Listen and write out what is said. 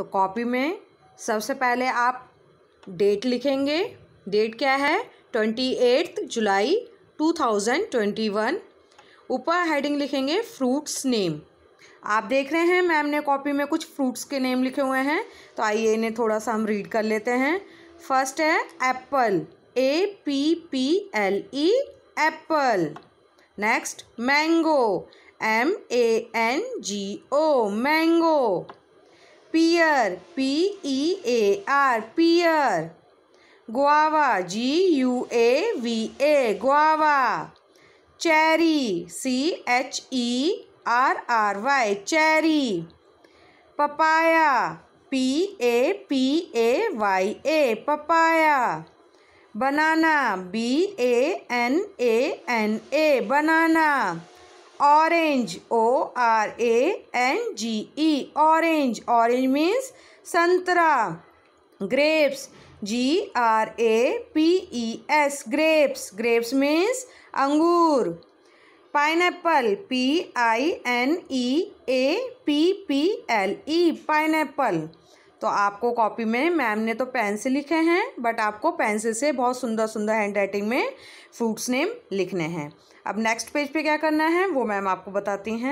तो कॉपी में सबसे पहले आप डेट लिखेंगे डेट क्या है ट्वेंटी एट्थ जुलाई टू थाउजेंड ट्वेंटी वन ऊपर हेडिंग लिखेंगे फ्रूट्स नेम आप देख रहे हैं मैम ने कॉपी में कुछ फ्रूट्स के नेम लिखे हुए हैं तो आइए इन्हें थोड़ा सा हम रीड कर लेते हैं फर्स्ट है apple A P P L E apple next mango M A N G O mango pear P E A R pear guava G U A V A guava cherry C H E R R Y cherry papaya P A P A Y A papaya banana B A N A N A banana orange O R A N G E orange orange means संतरा grapes G R A P E S grapes grapes means अंगूर pineapple P I N E A P P L E pineapple तो आपको copy में ma'am ने तो pen से लिखे हैं बट आपको पेंसिल से बहुत सुंदर सुंदर हैंड राइटिंग में फ्रूट्स नेम लिखने हैं अब नेक्स्ट पेज पे क्या करना है वो मैम आपको बताती हैं